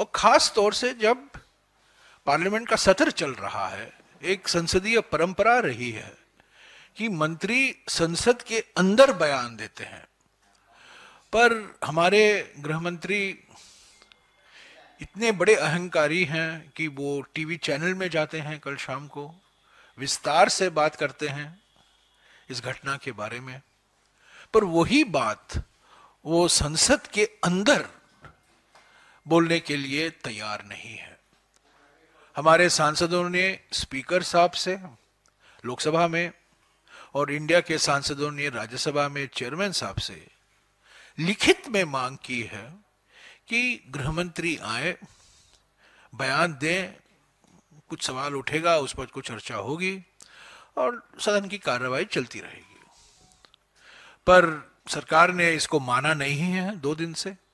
और खास तौर से जब पार्लियामेंट का सत्र चल रहा है एक संसदीय परंपरा रही है कि मंत्री संसद के अंदर बयान देते हैं पर हमारे गृह मंत्री इतने बड़े अहंकारी हैं कि वो टीवी चैनल में जाते हैं कल शाम को विस्तार से बात करते हैं इस घटना के बारे में पर वही बात वो संसद के अंदर बोलने के लिए तैयार नहीं है हमारे सांसदों ने स्पीकर साहब से लोकसभा में और इंडिया के सांसदों ने राज्यसभा में चेयरमैन साहब से लिखित में मांग की है कि गृहमंत्री आए बयान दें कुछ सवाल उठेगा उस पर कुछ चर्चा होगी और सदन की कार्रवाई चलती रहेगी पर सरकार ने इसको माना नहीं है दो दिन से